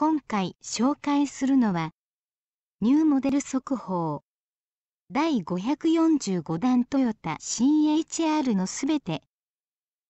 今回紹介するのは、ニューモデル速報。第545弾トヨタ CHR のすべて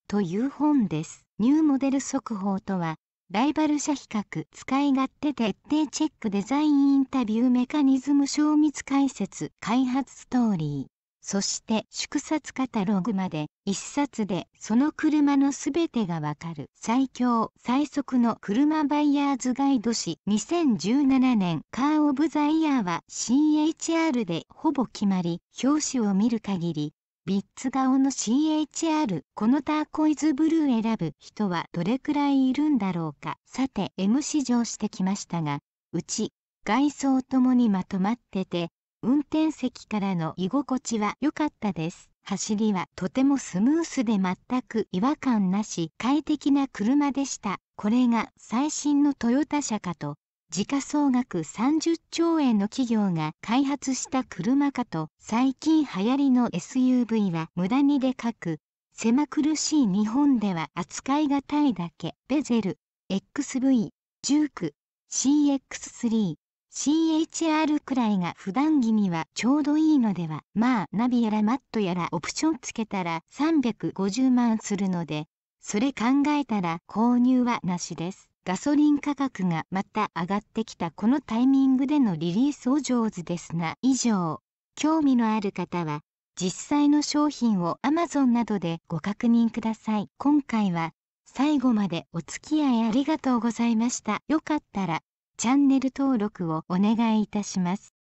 という本です。ニューモデル速報とは、ライバル車比較、使い勝手徹底チェックデザインインタビューメカニズム消密解説、開発ストーリー。そして祝刷カタログまで1冊でその車のすべてがわかる最強最速の車バイヤーズガイド誌2017年カーオブザイヤーは CHR でほぼ決まり表紙を見る限りビッツ顔の CHR このターコイズブルー選ぶ人はどれくらいいるんだろうかさて M 試乗してきましたがうち外装ともにまとまってて運転席からの居心地は良かったです走りはとてもスムースで全く違和感なし快適な車でしたこれが最新のトヨタ車かと時価総額30兆円の企業が開発した車かと最近流行りの SUV は無駄にでかく狭苦しい日本では扱いがたいだけベゼル XV ジューク CX3 CHR くらいが普段着にはちょうどいいのではまあナビやらマットやらオプションつけたら350万するのでそれ考えたら購入はなしですガソリン価格がまた上がってきたこのタイミングでのリリースお上手ですな以上興味のある方は実際の商品を Amazon などでご確認ください今回は最後までお付き合いありがとうございましたよかったらチャンネル登録をお願いいたします。